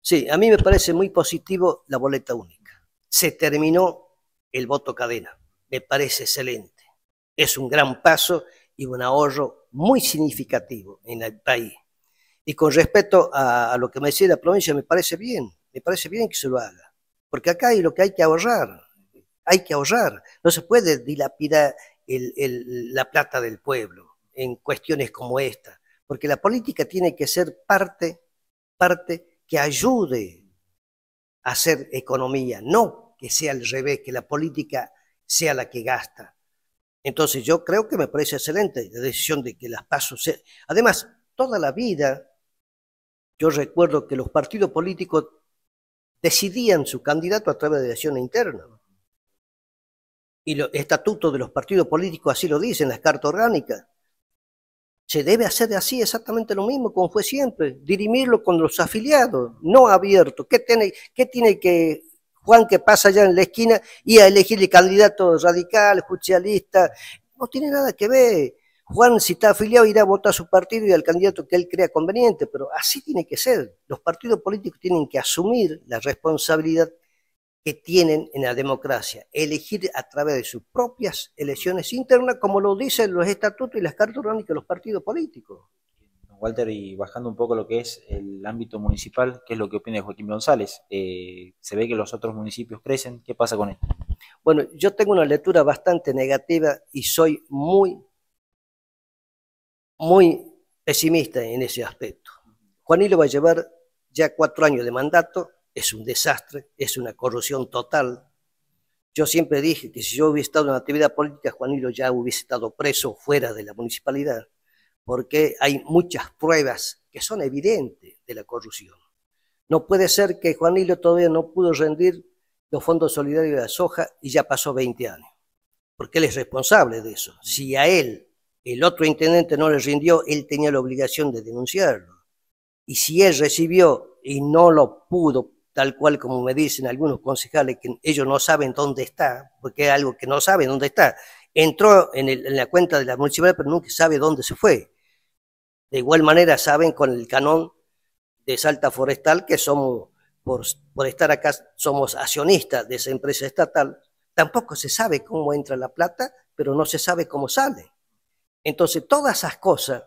Sí, a mí me parece muy positivo la boleta única. Se terminó el voto cadena. Me parece excelente. Es un gran paso y un ahorro muy significativo en el país. Y con respecto a, lo que me decía la provincia, me parece bien, me parece bien que se lo haga. Porque acá hay lo que hay que ahorrar, hay que ahorrar. No se puede dilapidar la plata del pueblo en cuestiones como esta, porque la política tiene que ser parte, parte que ayude a hacer economía, no que sea al revés, que la política sea la que gasta. Entonces yo creo que me parece excelente la decisión de que las pasos sean. Además, toda la vida yo recuerdo que los partidos políticos decidían su candidato a través de elección interna. Y los estatutos de los partidos políticos así lo dicen, las cartas orgánicas se debe hacer de así exactamente lo mismo como fue siempre, dirimirlo con los afiliados, no abierto. ¿Qué tiene, qué tiene que Juan que pasa allá en la esquina y a elegir el candidato radical, judicialista No tiene nada que ver. Juan, si está afiliado, irá a votar a su partido y al candidato que él crea conveniente, pero así tiene que ser. Los partidos políticos tienen que asumir la responsabilidad que tienen en la democracia, elegir a través de sus propias elecciones internas, como lo dicen los estatutos y las cartas orgánicas de los partidos políticos. Walter, y bajando un poco lo que es el ámbito municipal, ¿qué es lo que opina Joaquín González? Eh, se ve que los otros municipios crecen, ¿qué pasa con esto? Bueno, yo tengo una lectura bastante negativa y soy muy, muy pesimista en ese aspecto. Juanilo va a llevar ya cuatro años de mandato, es un desastre, es una corrupción total. Yo siempre dije que si yo hubiera estado en la actividad política, Juanillo ya hubiese estado preso fuera de la municipalidad, porque hay muchas pruebas que son evidentes de la corrupción. No puede ser que Juanillo todavía no pudo rendir los fondos solidarios de la soja y ya pasó 20 años, porque él es responsable de eso. Si a él el otro intendente no le rindió, él tenía la obligación de denunciarlo. Y si él recibió y no lo pudo tal cual como me dicen algunos concejales, que ellos no saben dónde está, porque es algo que no saben dónde está. Entró en, la cuenta de la municipalidad, pero nunca sabe dónde se fue. De igual manera saben con el canon de Salta Forestal que somos, por, por estar acá, somos accionistas de esa empresa estatal. Tampoco se sabe cómo entra la plata, pero no se sabe cómo sale. Entonces, todas esas cosas,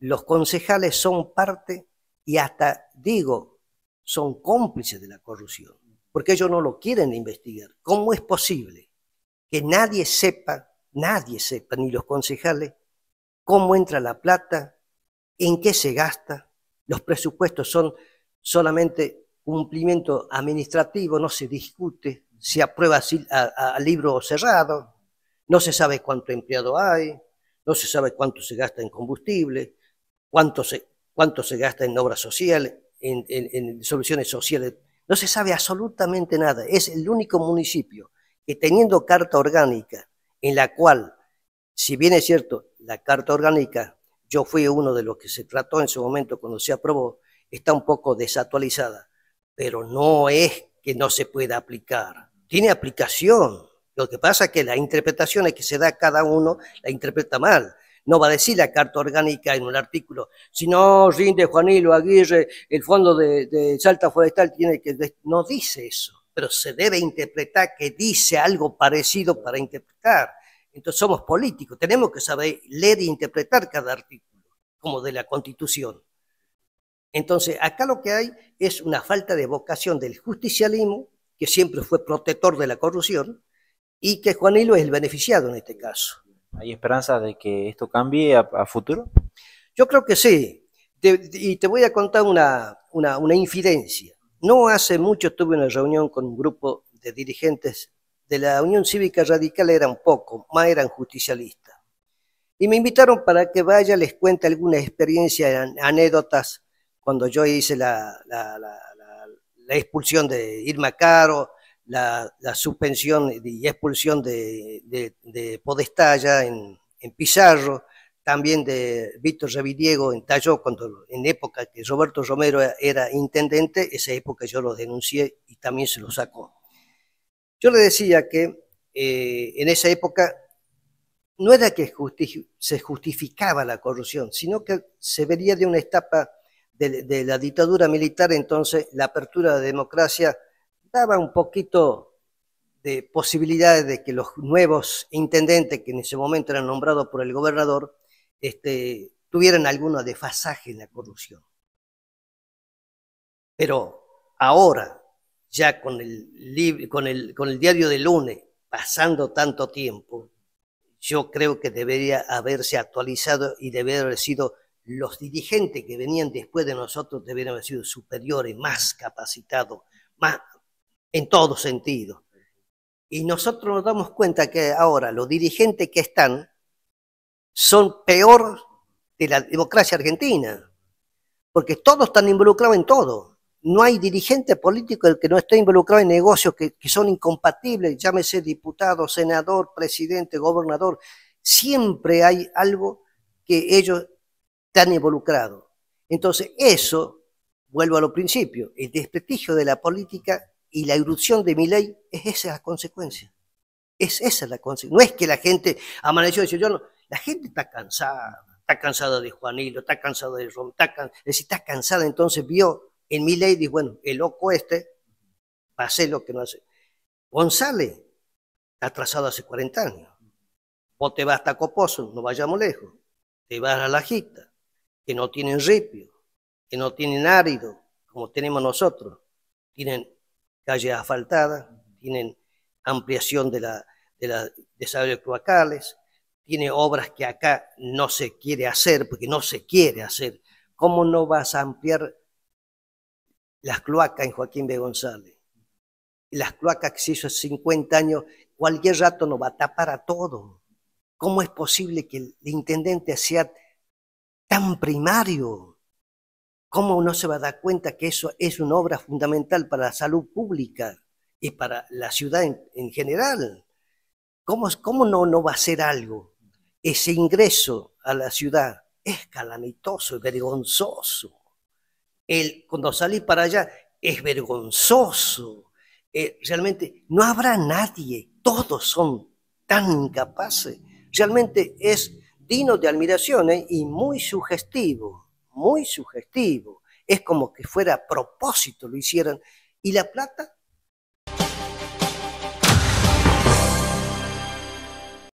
los concejales son parte y hasta digo, son cómplices de la corrupción, porque ellos no lo quieren investigar. ¿Cómo es posible que nadie sepa, nadie sepa, ni los concejales, cómo entra la plata, en qué se gasta? Los presupuestos son solamente cumplimiento administrativo, no se discute, se aprueba a, libro cerrado, no se sabe cuánto empleado hay, no se sabe cuánto se gasta en combustible, cuánto se gasta en obras sociales en, soluciones sociales. No se sabe absolutamente nada. Es el único municipio que teniendo carta orgánica, en la cual, si bien es cierto, la carta orgánica, yo fui uno de los que se trató en su momento cuando se aprobó, está un poco desactualizada, pero no es que no se pueda aplicar. Tiene aplicación. Lo que pasa es que las interpretaciones que se da cada uno la interpreta mal no va a decir la carta orgánica en un artículo, si no rinde Juanilo Aguirre, el fondo de, Salta Forestal tiene que... No dice eso, pero se debe interpretar que dice algo parecido para interpretar. Entonces somos políticos, tenemos que saber leer e interpretar cada artículo, como de la Constitución. Entonces, acá lo que hay es una falta de vocación del justicialismo, que siempre fue protector de la corrupción, y que Juanilo es el beneficiado en este caso. ¿Hay esperanza de que esto cambie a, futuro? Yo creo que sí. y te voy a contar una, una, infidencia. No hace mucho tuve una reunión con un grupo de dirigentes de la Unión Cívica Radical, eran poco, más eran justicialistas. Y me invitaron para que vaya, les cuente alguna experiencia, anécdotas, cuando yo hice la, la, la expulsión de Irma Caro, la, suspensión y expulsión de, de, Podestalla en, Pizarro, también de Víctor Revidiego en Talló, cuando, en época que Roberto Romero e-, era intendente, esa época yo lo denuncié y también se lo sacó. Yo le decía que eh, en esa época no era que se justificaba la corrupción, sino que se vería de una etapa de, de, la dictadura militar, entonces la apertura de la democracia daba un poquito de posibilidades de que los nuevos intendentes que en ese momento eran nombrados por el gobernador este, tuvieran alguna desfasaje en la corrupción. Pero ahora, ya con el, con el, diario de lunes, pasando tanto tiempo, yo creo que debería haberse actualizado y debería haber sido los dirigentes que venían después de nosotros deberían haber sido superiores, más capacitados, más en todo sentido. Y nosotros nos damos cuenta que ahora los dirigentes que están son peor de la democracia argentina, porque todos están involucrados en todo. No hay dirigente político el que no esté involucrado en negocios que, que son incompatibles, llámese diputado, senador, presidente, gobernador. Siempre hay algo que ellos están involucrados. Entonces, eso, vuelvo a lo principio, el desprestigio de la política y la erupción de mi ley es esa la consecuencia. Es esa la consecuencia. No es que la gente amaneció y dice, yo no. La gente está cansada, está cansada de Juanilo, está cansada de Rom, está, está cansada. Entonces vio en mi ley, dijo, bueno, el loco este va lo que no hace. González está atrasado hace 40 años. O te vas hasta Coposo, no vayamos lejos. Te vas a la Jita, que no tienen ripio, que no tienen árido, como tenemos nosotros. Tienen calles asfaltadas, tienen ampliación de la, de cloacales, tiene obras que acá no se quiere hacer, porque no se quiere hacer. ¿Cómo no vas a ampliar las cloacas en Joaquín de González? Las cloacas que se hizo hace 50 años, cualquier rato nos va a tapar a todo. ¿Cómo es posible que el intendente sea tan primario? ¿Cómo uno se va a dar cuenta que eso es una obra fundamental para la salud pública y para la ciudad en, general? ¿Cómo, cómo no, no va a ser algo? Ese ingreso a la ciudad es calamitoso, es vergonzoso. El, cuando salí para allá es vergonzoso. Eh, realmente no habrá nadie, todos son tan incapaces. Realmente es digno de admiración eh, y muy sugestivo muy sugestivo. Es como que fuera a propósito lo hicieran. Y la plata